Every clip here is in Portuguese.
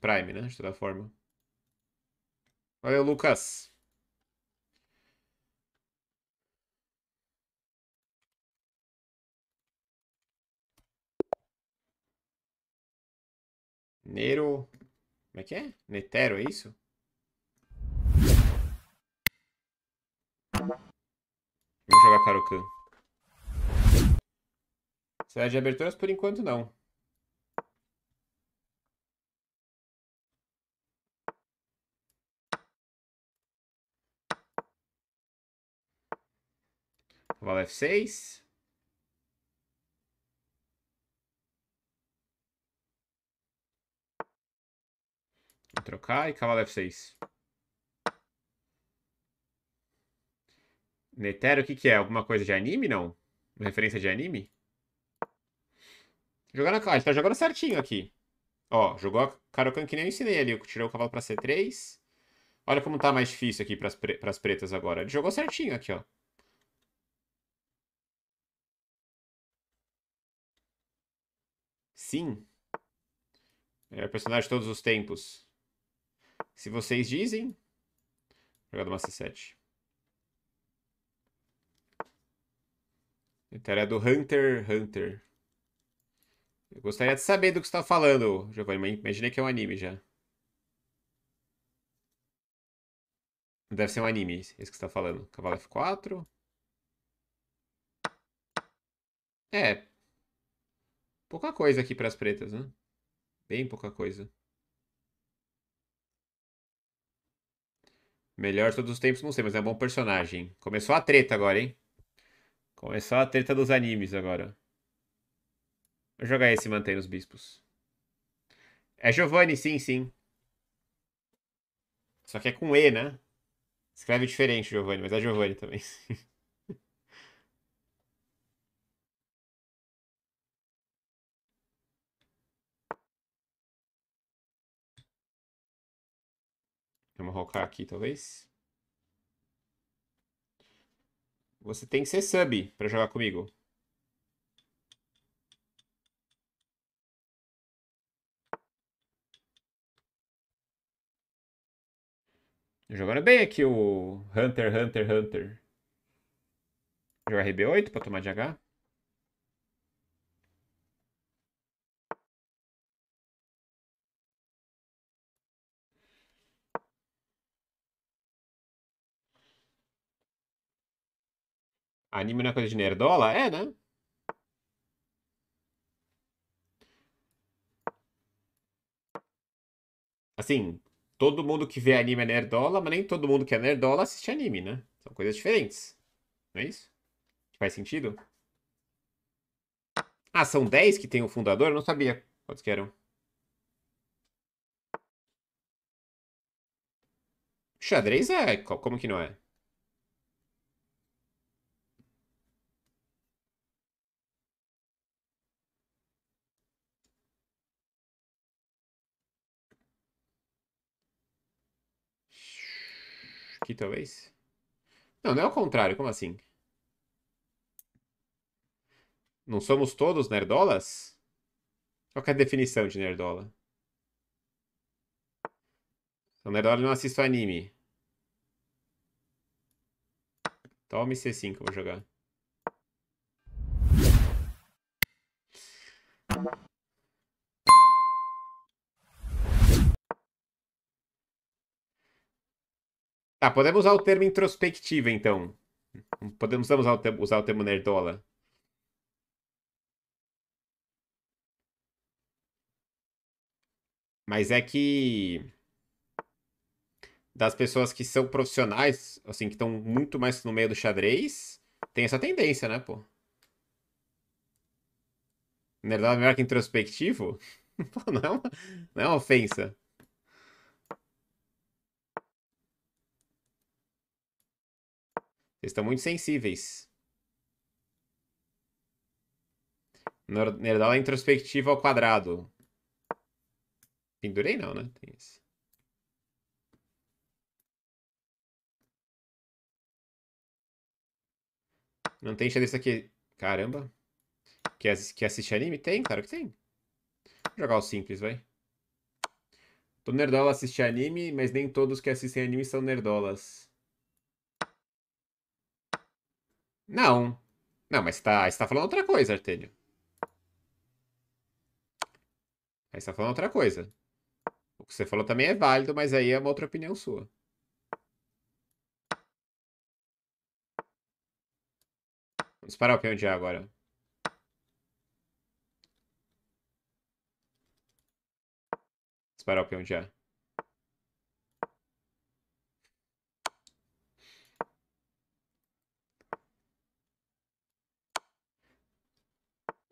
Prime, né? De toda forma. Valeu, Lucas. Nero. Como é que é? Netero, é isso? Vamos jogar Karokan. Será de aberturas? Por enquanto, não. Cavalo F6. Vou trocar e cavalo F6. Netero, o que, que é? Alguma coisa de anime, não? Uma referência de anime? Jogar na... Ah, ele tá jogando certinho aqui. Ó, jogou a Karokan que nem eu ensinei ali. Tirou o cavalo pra C3. Olha como tá mais difícil aqui pras, pre... pras pretas agora. Ele jogou certinho aqui, ó. Sim. o personagem de todos os tempos. Se vocês dizem. Jogado Massa 7. Letária do Hunter Hunter. Eu gostaria de saber do que você está falando, Giovanni. Imaginei que é um anime já. Deve ser um anime, esse que você está falando. Cavalo F4. É, Pouca coisa aqui para as pretas, né? Bem pouca coisa. Melhor todos os tempos, não sei, mas é um bom personagem. Começou a treta agora, hein? Começou a treta dos animes agora. Vou jogar esse manter os bispos. É Giovanni, sim, sim. Só que é com E, né? Escreve diferente, Giovanni, mas é Giovanni também. Vamos rocar aqui, talvez. Você tem que ser sub para jogar comigo. Jogando bem aqui o Hunter, Hunter, Hunter. Jogar RB8 para tomar de H. Anime não é coisa de nerdola? É, né? Assim, todo mundo que vê anime é nerdola, mas nem todo mundo que é nerdola assiste anime, né? São coisas diferentes. Não é isso? Faz sentido? Ah, são 10 que tem o um fundador? Eu não sabia quantos que eram. Xadrez é. Como que não é? aqui, talvez? Não, não é o contrário. Como assim? Não somos todos nerdolas? Qual é a definição de nerdola? Então, nerdola não assiste anime. Tome C5, vou jogar. Ah, podemos usar o termo introspectiva, então. Podemos usar o termo, usar o termo nerdola. Mas é que das pessoas que são profissionais, assim, que estão muito mais no meio do xadrez, tem essa tendência, né, pô? Nerdola é melhor que introspectivo? Pô, não, é uma, não é uma ofensa. Vocês estão muito sensíveis. Nerdola introspectiva ao quadrado. Pendurei não, né? Tem esse. Não tem xadrez aqui. Caramba. Quer, quer assistir anime? Tem, claro que tem. Vou jogar o simples, vai. Tô nerdola assistir anime, mas nem todos que assistem anime são nerdolas. Não. Não, mas tá, está falando outra coisa, Artênio. Aí está falando outra coisa. O que você falou também é válido, mas aí é uma outra opinião sua. Vamos parar o opinião de A agora. Vamos parar o opinião de A.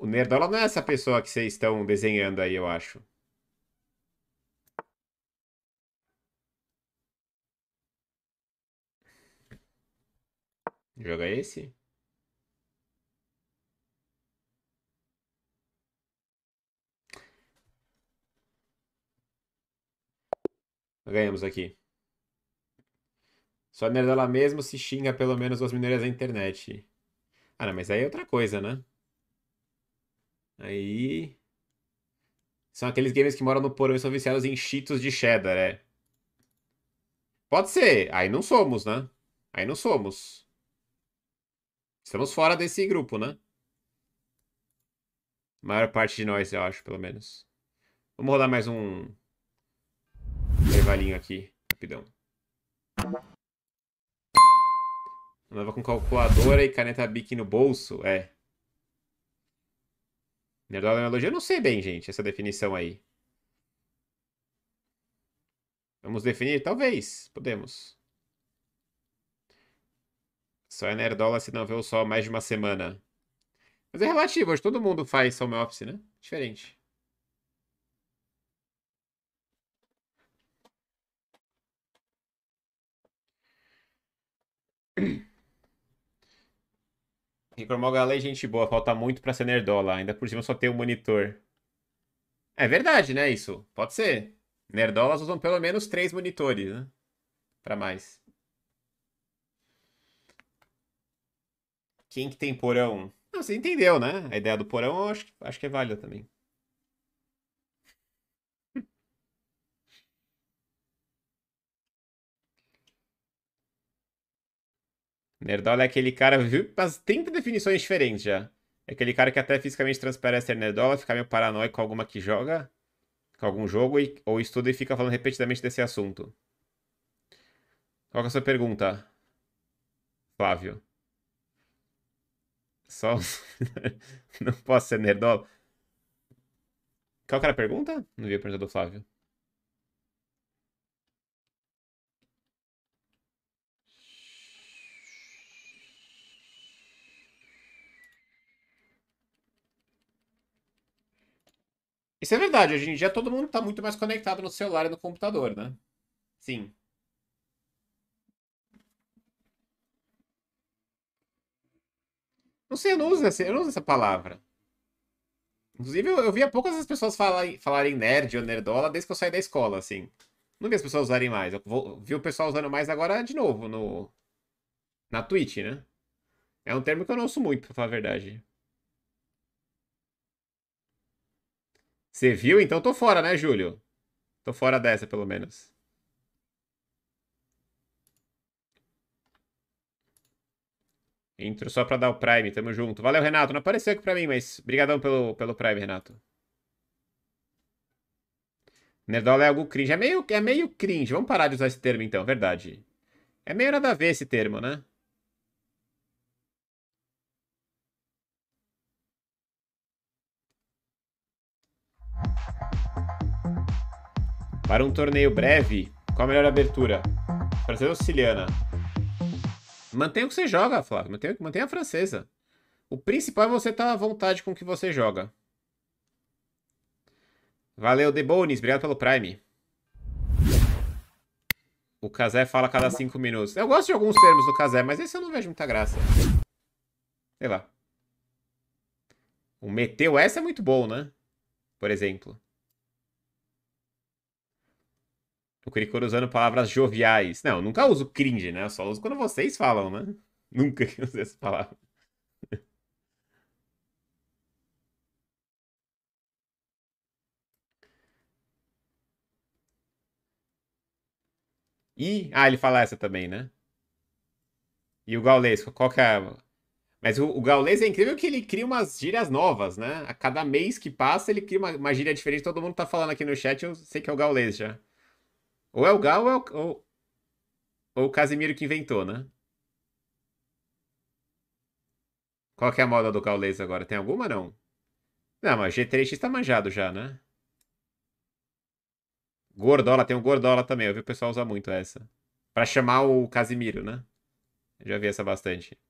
Nerdola não é essa pessoa que vocês estão desenhando aí, eu acho. Joga esse? Ganhamos aqui. Só nerdola mesmo se xinga pelo menos as minorias da internet. Ah, não, mas aí é outra coisa, né? Aí. São aqueles gamers que moram no porão e são viciados em cheetos de cheddar, é. Pode ser. Aí não somos, né? Aí não somos. Estamos fora desse grupo, né? A maior parte de nós, eu acho, pelo menos. Vamos rodar mais um intervalinho aqui, rapidão. Andava com calculadora e caneta Bic no bolso? É. Nerdola analogia, eu não sei bem, gente, essa definição aí. Vamos definir? Talvez, podemos. Só é nerdola se não vê o sol mais de uma semana. Mas é relativo, hoje todo mundo faz home office, né? Diferente. Ricormol Galei, é gente boa, falta muito pra ser nerdola. Ainda por cima só tem um monitor. É verdade, né? Isso. Pode ser. Nerdolas usam pelo menos três monitores, né? Pra mais. Quem que tem porão? Não, ah, você entendeu, né? A ideia do porão eu acho, acho que é válida também. Nerdola é aquele cara, viu? Mas 30 definições diferentes já. É aquele cara que até fisicamente transparece ser nerdola, fica meio paranoico com alguma que joga, com algum jogo e, ou estuda e fica falando repetidamente desse assunto. Qual é a sua pergunta, Flávio? Só. Não posso ser nerdola? Qual que era a pergunta? Não vi a pergunta do Flávio. Isso é verdade, hoje em dia todo mundo está muito mais conectado no celular e no computador, né? Sim. Não sei, eu não uso essa, eu não uso essa palavra. Inclusive, eu, eu via poucas as pessoas falarem, falarem nerd ou nerdola desde que eu saí da escola, assim. Não vi as pessoas usarem mais. Eu vou, vi o pessoal usando mais agora de novo no, na Twitch, né? É um termo que eu não uso muito, pra falar a verdade. Você viu? Então tô fora, né, Júlio? Tô fora dessa, pelo menos. Entro só pra dar o Prime, tamo junto. Valeu, Renato. Não apareceu aqui pra mim, mas brigadão pelo, pelo Prime, Renato. Nerdola é algo cringe. É meio, é meio cringe. Vamos parar de usar esse termo, então. Verdade. É meio nada a ver esse termo, né? Para um torneio breve, qual a melhor abertura? Francesa ou siciliana? Mantenha o que você joga, Flávio. Mantenha, mantenha a francesa. O principal é você estar tá à vontade com o que você joga. Valeu, The Bones. Obrigado pelo Prime. O Kazé fala a cada 5 minutos. Eu gosto de alguns termos do Kazé, mas esse eu não vejo muita graça. Sei lá. O meteu essa é muito bom, né? Por exemplo. O Cricor usando palavras joviais. Não, nunca uso cringe, né? Eu só uso quando vocês falam, né? Nunca que usei essa palavra. E. Ah, ele fala essa também, né? E o gaulês, qual que é. Mas o, o gaulês é incrível que ele cria umas gírias novas, né? A cada mês que passa, ele cria uma, uma gíria diferente. Todo mundo tá falando aqui no chat, eu sei que é o gaulês já. Ou é o Gal ou é o, ou, ou o Casimiro que inventou, né? Qual que é a moda do Gaules agora? Tem alguma, não? Não, mas G3X tá manjado já, né? Gordola, tem um Gordola também. Eu vi o pessoal usar muito essa. Pra chamar o Casimiro, né? Eu já vi essa bastante.